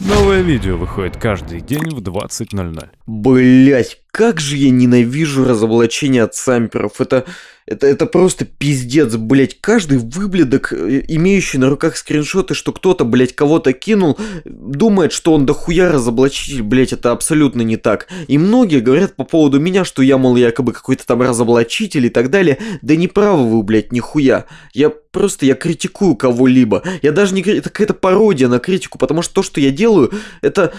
Новое видео выходит каждый день в 20.00. Блять, как же я ненавижу разоблачение от самперов. Это, это, это просто пиздец, блядь. Каждый выблядок, э, имеющий на руках скриншоты, что кто-то, блядь, кого-то кинул, думает, что он дохуя разоблачитель, блядь, это абсолютно не так. И многие говорят по поводу меня, что я, мол, якобы какой-то там разоблачитель и так далее. Да не правы вы, блядь, нихуя. Я просто, я критикую кого-либо. Я даже не... Это какая-то пародия на критику, потому что то, что я делаю, это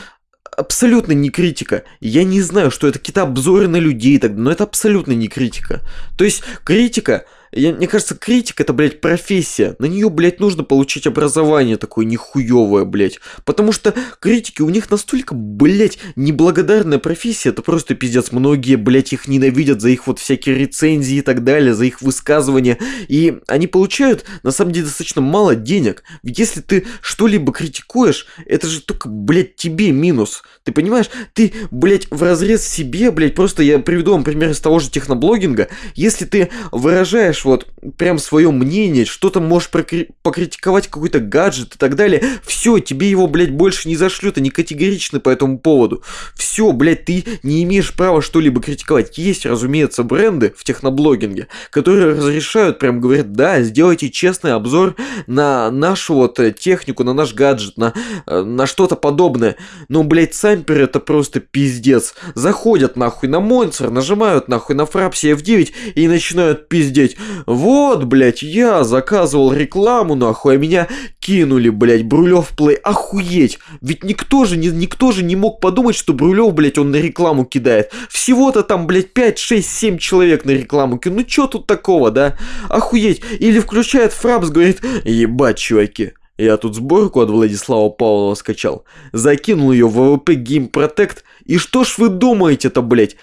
абсолютно не критика. Я не знаю, что это какие-то обзоры на людей, но это абсолютно не критика. То есть критика я, мне кажется, критик это, блядь, профессия. На нее, блядь, нужно получить образование такое нихуевое, блядь. Потому что критики, у них настолько, блядь, неблагодарная профессия. Это просто пиздец. Многие, блядь, их ненавидят за их вот всякие рецензии и так далее, за их высказывания. И они получают, на самом деле, достаточно мало денег. Ведь если ты что-либо критикуешь, это же только, блядь, тебе минус. Ты понимаешь? Ты, блядь, в разрез себе, блядь, просто я приведу вам пример из того же техноблогинга. Если ты выражаешь знаешь, вот прям свое мнение, что-то можешь прокри- покритиковать какой-то гаджет и так далее. Все, тебе его, блядь, больше не зашлют, они категоричны по этому поводу. Все, блядь, ты не имеешь права что-либо критиковать. Есть, разумеется, бренды в техноблогинге, которые разрешают, прям говорят, да, сделайте честный обзор на нашу вот э, технику, на наш гаджет, на, э, на что-то подобное. Но, ну, блядь, Сампер это просто пиздец. Заходят нахуй на монстр, нажимают нахуй на фрапс F9 и начинают пиздеть. Вот, блядь, я заказывал рекламу, нахуй, а меня кинули, блядь, Брулев плей. Охуеть! Ведь никто же, никто же не мог подумать, что Брулев, блядь, он на рекламу кидает. Всего-то там, блядь, 5, 6, 7 человек на рекламу кинули. Ну чё тут такого, да? Охуеть! Или включает Фрапс, говорит, ебать, чуваки, я тут сборку от Владислава Павлова скачал. Закинул ее в ВВП Game Protect. И что ж вы думаете-то, блядь?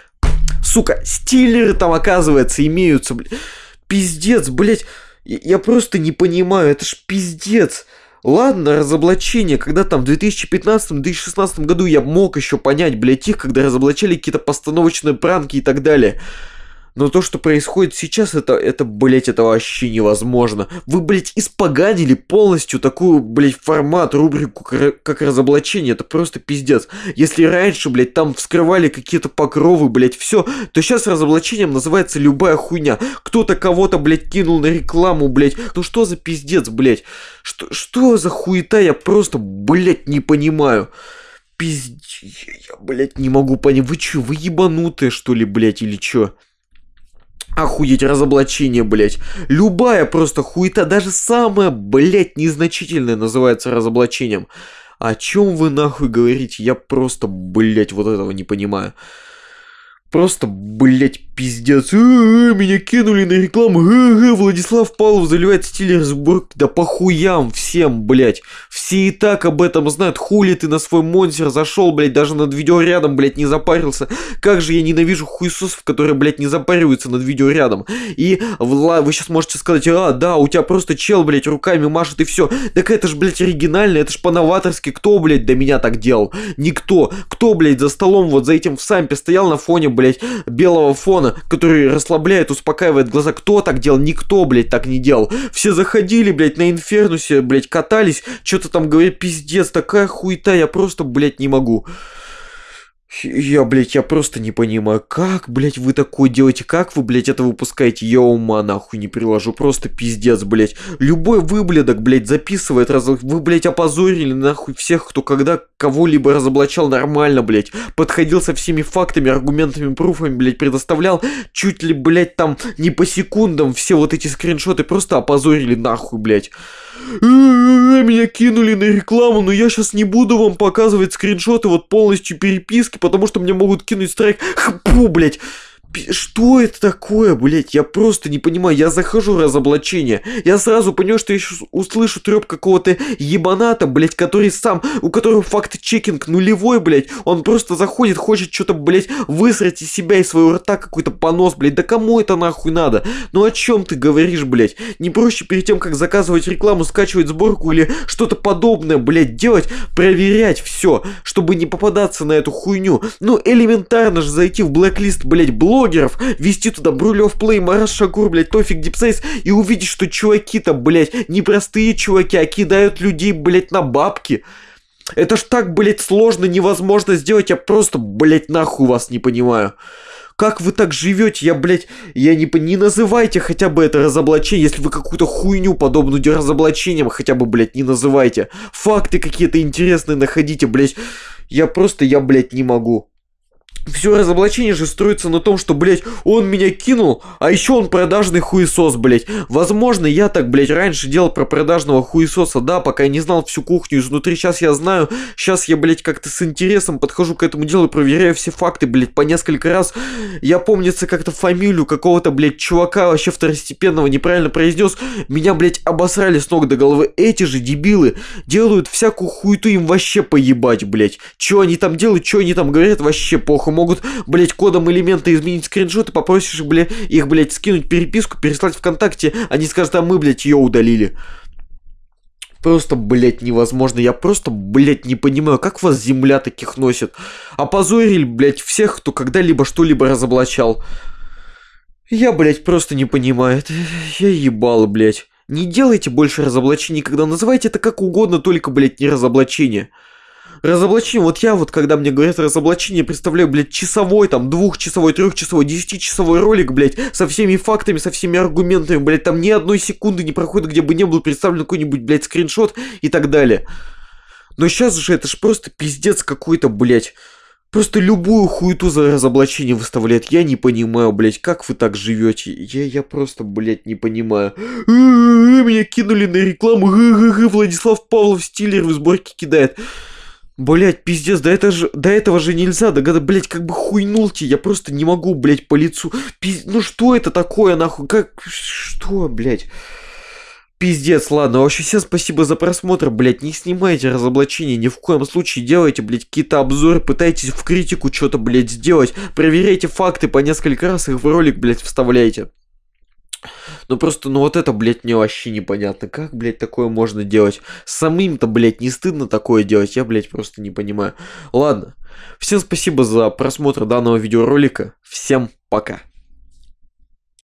Сука, стилеры там, оказывается, имеются, блядь пиздец, блядь. Я просто не понимаю, это ж пиздец. Ладно, разоблачение, когда там в 2015-2016 году я мог еще понять, блядь, их, когда разоблачали какие-то постановочные пранки и так далее. Но то, что происходит сейчас, это, это, блядь, это вообще невозможно. Вы, блядь, испоганили полностью такую, блядь, формат, рубрику, как разоблачение. Это просто пиздец. Если раньше, блядь, там вскрывали какие-то покровы, блядь, все, то сейчас разоблачением называется любая хуйня. Кто-то кого-то, блядь, кинул на рекламу, блядь. Ну что за пиздец, блядь? Что, что за хуета? Я просто, блядь, не понимаю Пиздец, Я, блядь, не могу понять. Вы чё, вы ебанутые, что ли, блядь, или чё? Охуеть, разоблачение, блядь. Любая просто хуета, даже самая, блядь, незначительная называется разоблачением. О чем вы нахуй говорите? Я просто, блядь, вот этого не понимаю. Просто, блядь, пиздец, меня кинули на рекламу, э -э, Владислав Павлов заливает стиль разборки, да похуям всем, блядь, все и так об этом знают, хули ты на свой монсер зашел, блядь, даже над видео рядом, блядь, не запарился, как же я ненавижу хуесосов, которые, блядь, не запариваются над видео рядом, и вла... вы сейчас можете сказать, а, да, у тебя просто чел, блядь, руками машет и все, так это ж, блядь, оригинально, это ж по-новаторски, кто, блядь, до меня так делал, никто, кто, блядь, за столом вот за этим в сампе стоял на фоне, блядь, белого фона, Ивана, который расслабляет, успокаивает глаза. Кто так делал? Никто, блядь, так не делал. Все заходили, блядь, на Инфернусе, блядь, катались, что-то там говорит, пиздец, такая хуета, я просто, блядь, не могу. Я, блядь, я просто не понимаю, как, блядь, вы такое делаете, как вы, блядь, это выпускаете, я ума нахуй не приложу, просто пиздец, блядь. Любой выблядок, блядь, записывает, раз... вы, блядь, опозорили нахуй всех, кто когда кого-либо разоблачал нормально, блядь, подходил со всеми фактами, аргументами, пруфами, блядь, предоставлял, чуть ли, блядь, там не по секундам все вот эти скриншоты просто опозорили нахуй, блядь. Ой, меня кинули на рекламу, но я сейчас не буду вам показывать скриншоты вот полностью переписки, потому что мне могут кинуть страйк. Хпу, хм, блядь. Что это такое, блять? Я просто не понимаю. Я захожу в разоблачение. Я сразу понял, что я услышу треп какого-то ебаната, блять, который сам, у которого факт-чекинг нулевой, блять. Он просто заходит, хочет что-то, блять, высрать из себя, и своего рта какой-то понос, блять. Да кому это нахуй надо? Ну о чем ты говоришь, блять? Не проще перед тем, как заказывать рекламу, скачивать сборку или что-то подобное, блять, делать, проверять все, чтобы не попадаться на эту хуйню. Ну элементарно же зайти в блэклист, блять, блог блогеров, вести туда Брулев Плей, Марас Шакур, блядь, Тофик Дипсейс, и увидеть, что чуваки-то, блядь, не простые чуваки, а кидают людей, блядь, на бабки. Это ж так, блядь, сложно, невозможно сделать, я просто, блядь, нахуй вас не понимаю. Как вы так живете? Я, блядь, я не, не называйте хотя бы это разоблачение, если вы какую-то хуйню подобную разоблачением хотя бы, блядь, не называйте. Факты какие-то интересные находите, блядь. Я просто, я, блядь, не могу все разоблачение же строится на том, что, блядь, он меня кинул, а еще он продажный хуесос, блядь. Возможно, я так, блядь, раньше делал про продажного хуесоса, да, пока я не знал всю кухню изнутри. Сейчас я знаю, сейчас я, блядь, как-то с интересом подхожу к этому делу и проверяю все факты, блядь, по несколько раз. Я, помнится, как-то фамилию какого-то, блядь, чувака вообще второстепенного неправильно произнес. Меня, блядь, обосрали с ног до головы. Эти же дебилы делают всякую хуету, им вообще поебать, блядь. Че они там делают, что они там говорят, вообще похуй могут, блядь, кодом элемента изменить скриншоты, попросишь, блядь, их, блядь, скинуть переписку, переслать ВКонтакте, они скажут, а мы, блядь, ее удалили. Просто, блядь, невозможно. Я просто, блядь, не понимаю, как вас земля таких носит. Опозорили, блядь, всех, кто когда-либо что-либо разоблачал. Я, блядь, просто не понимаю. Я ебал, блядь. Не делайте больше разоблачений, когда называйте это как угодно, только, блядь, не разоблачение разоблачение, вот я вот, когда мне говорят разоблачение, представляю, блядь, часовой, там, двухчасовой, трехчасовой, десятичасовой ролик, блядь, со всеми фактами, со всеми аргументами, блядь, там ни одной секунды не проходит, где бы не был представлен какой-нибудь, блядь, скриншот и так далее. Но сейчас же это ж просто пиздец какой-то, блядь. Просто любую хуету за разоблачение выставляет. Я не понимаю, блядь, как вы так живете. Я, я просто, блядь, не понимаю. Э, э, э, меня кинули на рекламу. Владислав Павлов стиллер в сборке кидает. Блять, пиздец, да это же, до этого же нельзя, да, блять, как бы хуйнулки, я просто не могу, блять, по лицу. Пиз... Ну что это такое, нахуй, как, что, блять? Пиздец, ладно, вообще всем спасибо за просмотр, блять, не снимайте разоблачения, ни в коем случае делайте, блять, какие-то обзоры, пытайтесь в критику что-то, блять, сделать, проверяйте факты по несколько раз, их в ролик, блять, вставляйте. Ну просто, ну вот это, блядь, мне вообще непонятно. Как, блядь, такое можно делать? Самим-то, блядь, не стыдно такое делать? Я, блядь, просто не понимаю. Ладно. Всем спасибо за просмотр данного видеоролика. Всем пока.